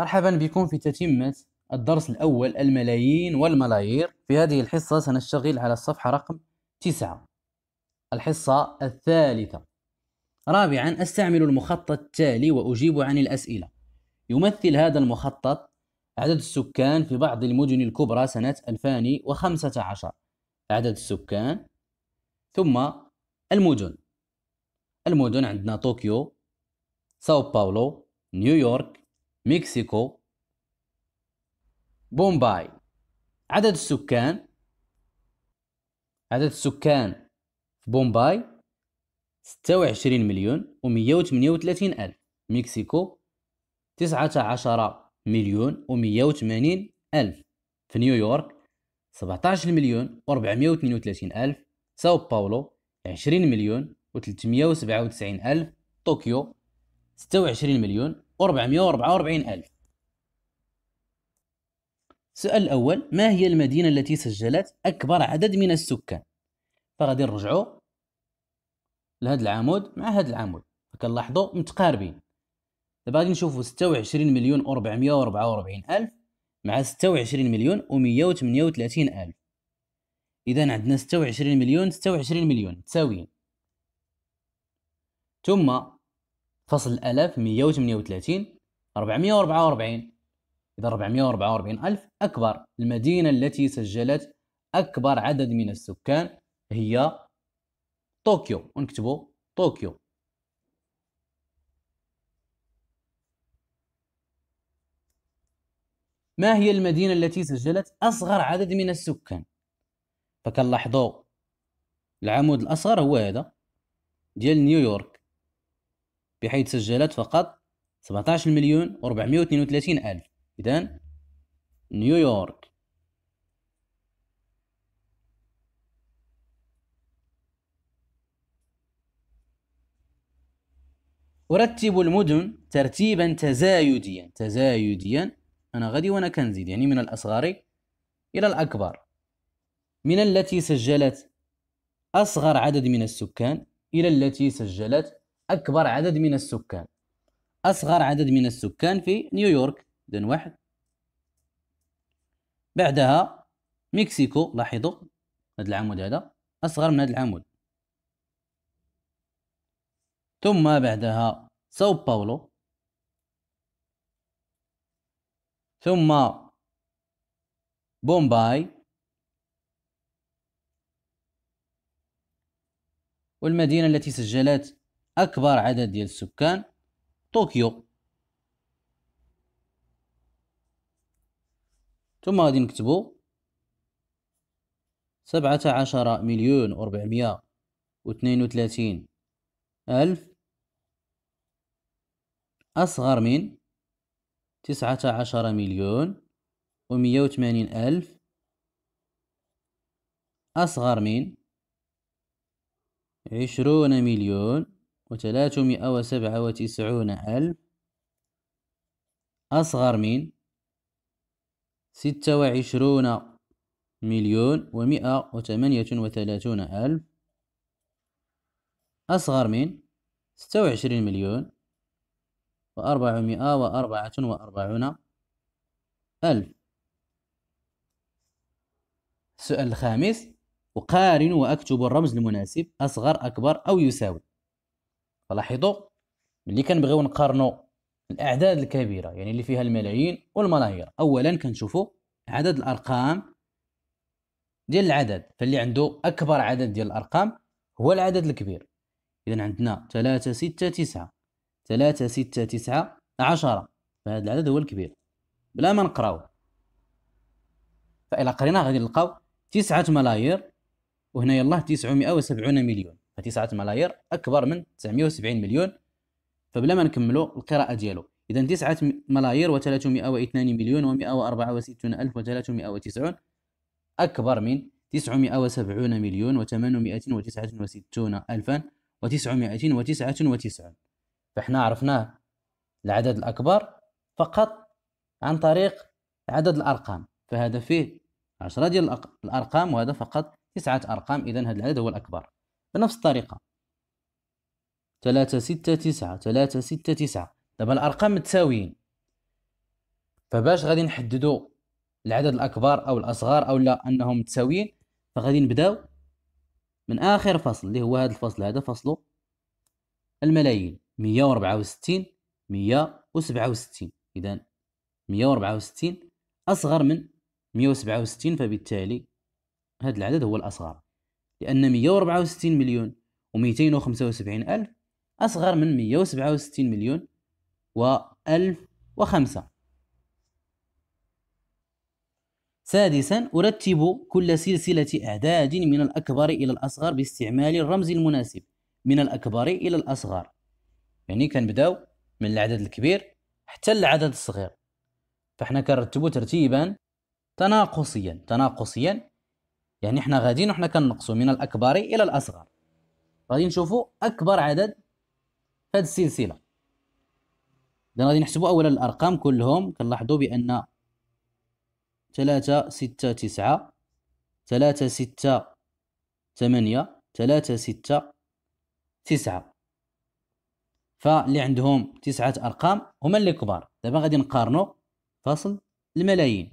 مرحبا بكم في تتمة الدرس الأول الملايين والملايير في هذه الحصة سنشتغل على الصفحة رقم 9 الحصة الثالثة رابعا أستعمل المخطط التالي وأجيب عن الأسئلة يمثل هذا المخطط عدد السكان في بعض المدن الكبرى سنة 2015 عدد السكان ثم المدن المدن عندنا طوكيو ساو باولو نيويورك مكسيكو بومباي عدد السكان عدد السكان في بومباي 26 مليون و 138 ألف مكسيكو 19 مليون و 180 ألف في نيويورك 17 مليون و 432 ألف ساو باولو 20 مليون و 397 ألف طوكيو 26 مليون 444 ألف السؤال الأول ما هي المدينة التي سجلت أكبر عدد من السكان فغادي نرجعوا لهذا العمود مع هذا العمود فكنلاحظوا متقاربين دابا غادي نشوفوا 26 مليون و444 ألف مع 26 مليون و138 ألف إذا عندنا 26 مليون 26 مليون تساويين ثم فصل مئة وأربعة وأربعين إذا وأربعين ألف أكبر المدينة التي سجلت أكبر عدد من السكان هي طوكيو ونكتبوا طوكيو ما هي المدينة التي سجلت أصغر عدد من السكان فكنلاحظوا العمود الأصغر هو هذا ديال نيويورك بحيث سجلت فقط 17 مليون و432 ألف إذا نيويورك أرتب المدن ترتيبا تزايديا تزايديا أنا غادي وأنا كنزيد يعني من الأصغر إلى الأكبر من التي سجلت أصغر عدد من السكان إلى التي سجلت أكبر عدد من السكان أصغر عدد من السكان في نيويورك إذن واحد بعدها مكسيكو لاحظوا هذا العمود هذا أصغر من هذا العمود ثم بعدها ساو باولو ثم بومباي والمدينة التي سجلت أكبر عدد ديال السكان طوكيو ثم غادي نكتبو سبعة عشر مليون وربعمية واثنين وثلاثين ألف أصغر من تسعة عشر مليون ومية وثمانين ألف أصغر من عشرون مليون وثلاثمائة وسبعة وتسعون ألف أصغر من ستة وعشرون مليون ومئة وثمانية وثلاثون ألف أصغر من ستة وعشرين مليون وأربعمائة وأربعة وأربعون ألف السؤال الخامس أقارن وأكتب الرمز المناسب أصغر أكبر أو يساوي فلاحظوا ملي كنبغيو نقارنوا الاعداد الكبيره يعني اللي فيها الملايين والملايير اولا كنشوفوا عدد الارقام ديال العدد فاللي عنده اكبر عدد ديال الارقام هو العدد الكبير اذا عندنا 3 6 9 3 6 9 10 فهذا العدد هو الكبير بلا ما نقراو فإلا قرينا غادي نلقاو 9 ملايير وهنا يلاه 970 مليون فتسعة ملايير أكبر من 970 مليون فبلا ما نكملوا القراءة ديالو إذا تسعة ملايير و302 مليون و164 ألف و390 أكبر من 970 مليون و869 ألفا و999 فإحنا عرفنا العدد الأكبر فقط عن طريق عدد الأرقام فهذا فيه 10 ديال الأرقام وهذا فقط تسعة أرقام إذا هذا العدد هو الأكبر بنفس الطريقة ثلاثة ستة تسعة ثلاثة ستة تسعة دابا الأرقام متساويين فباش غادي نحددو العدد الأكبر أو الأصغر أو لا أنهم متساويين فغادي نبداو من آخر فصل اللي هو هذا الفصل هذا فصله الملايين مية وربعة وستين مية وسبعة وستين إذا مية وربعة وستين أصغر من مية وسبعة وستين فبالتالي هذا العدد هو الأصغر لأن 164 مليون و275 ألف أصغر من 167 مليون و1005 سادسا أرتب كل سلسلة أعداد من الأكبر إلى الأصغر باستعمال الرمز المناسب من الأكبر إلى الأصغر يعني كنبداو من العدد الكبير حتى العدد الصغير فاحنا كنرتبو ترتيبا تناقصيا تناقصيا يعني احنا غاديين وحنا كنقصوا من الاكبر الى الاصغر غادي نشوفوا اكبر عدد في هذه السلسله اذا غادي نحسبوا اولا الارقام كلهم كنلاحظوا بان 3 6 9 3 6 8 3 6 9 فاللي عندهم تسعة أرقام هما اللي كبار دابا غادي نقارنو فاصل الملايين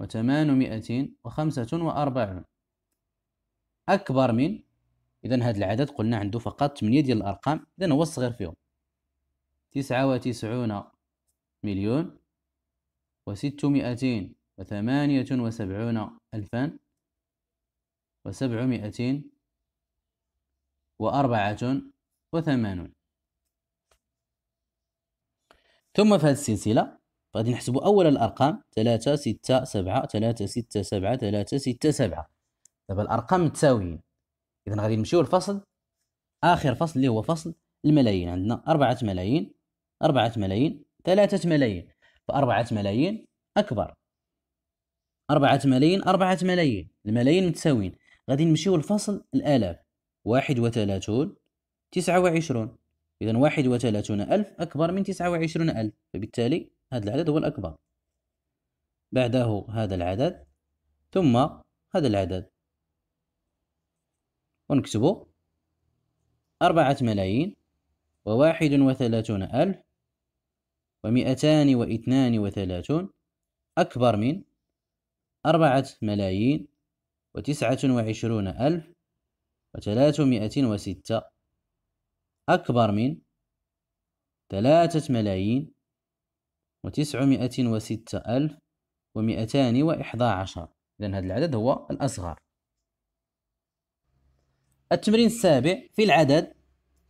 وثمانمائة وخمسة وأربعون أكبر من إذا هذا العدد قلنا عنده فقط ثمانية ديال الأرقام إذا هو الصغير فيهم تسعة وتسعون مليون وستمائة وثمانية وسبعون ألفا وسبعمائة وأربعة وثمانون ثم في هذه السلسلة غادي نحسبوا اولا الارقام 3 6 7 3 6 7 3 6 7 دابا الارقام متساويين اذا غادي نمشيو لفصل اخر فصل اللي هو فصل الملايين عندنا 4 ملايين 4 ملايين 3 ملايين ف4 ملايين اكبر 4 ملايين 4 ملايين الملايين متساويين غادي نمشيو لفصل الالاف 31 29 اذا الف اكبر من الف فبالتالي هذا العدد هو الأكبر بعده هذا العدد ثم هذا العدد ونكتبه أربعة ملايين وواحد وثلاثون ألف ومئتان واثنان وثلاثون أكبر من أربعة ملايين وتسعة وعشرون ألف وثلاثمائة وستة أكبر من ثلاثة ملايين وتسعمائة وستة ألف ومئتان وإحدى عشر إذن هذا العدد هو الأصغر التمرين السابع في العدد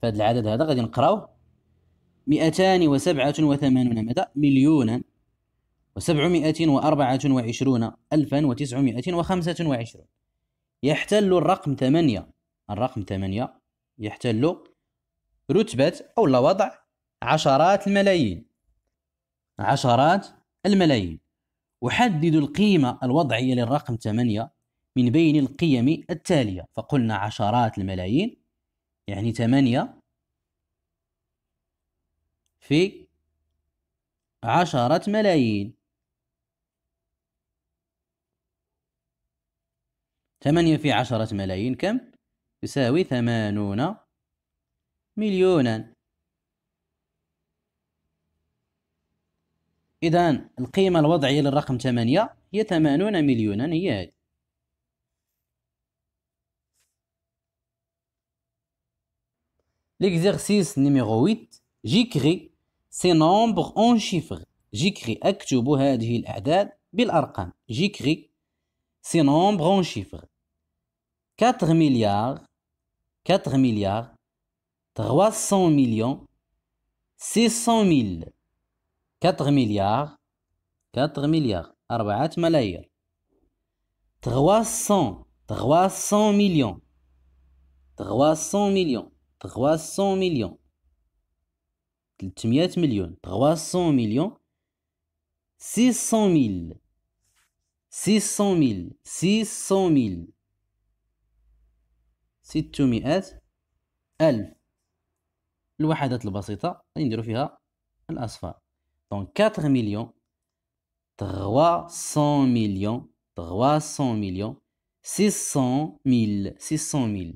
فهذا العدد هذا غادي نقراوه مئتان وسبعة وثمانون مدى مليونا وسبعمائة وأربعة وعشرون ألفا وتسعمائة وخمسة وعشرون يحتل الرقم ثمانية الرقم ثمانية يحتل رتبة أو وضع عشرات الملايين عشرات الملايين أحدد القيمة الوضعية للرقم 8 من بين القيم التالية فقلنا عشرات الملايين يعني 8 في عشرة ملايين ثمانية في عشرة ملايين كم؟ يساوي ثمانون مليونا إذا القيمة الوضعية للرقم 8 هي 80 مليونا هي هذه ليكزيرسيس نيميرو ويت جيكري سي نومبغ اون شيفغ جيكري اكتب هذه الاعداد بالارقام جيكري سي نومبغ اون شيفغ 4 مليار 4 مليار 300 مليون سيسون ميل 4 مليار 4 مليار 4 ملايير 300 300 مليون 300 مليون 300 مليون 300 مليون 300 مليون 600 ميل 600 ميل 600 ميل 600 ألف الوحدات البسيطة غنديرو فيها الأصفار Donc 4 millions, 300 millions, 300 millions, 600 000, 600 000.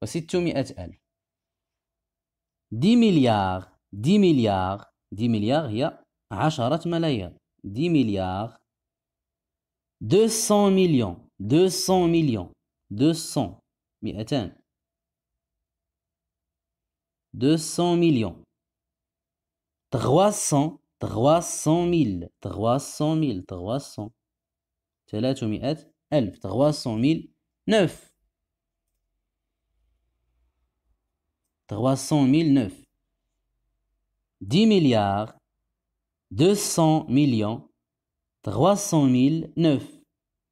Voici 10 milliards, 10 milliards, 10 milliards, il y a 10 milliards, 10 milliards, 200 millions, 200 millions, 200, 200 millions, 300 300000 300000 300 300 ألف 300000 9 9 10 مليار 200 مليون 300000 9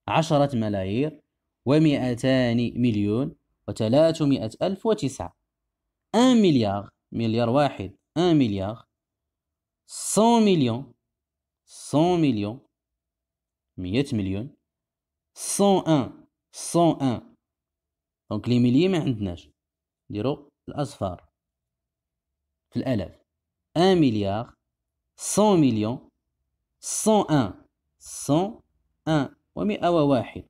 عشرة ملايير ومئتان مليون وثلاثمائة ألف وتسعة 1 مليار مليار واحد 1 مليار 100 مليون 100 مليون 100 مليون 101 101 دونك لي مليي ما عندناش نديرو الاصفار في الالاف 1 مليار 100 مليون 101 101 و 101 1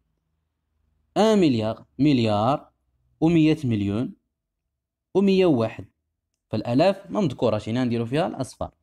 مليار مليار و100 مليون و101 فالالاف ما مذكوراش هنا نعم، نديرو فيها الاصفار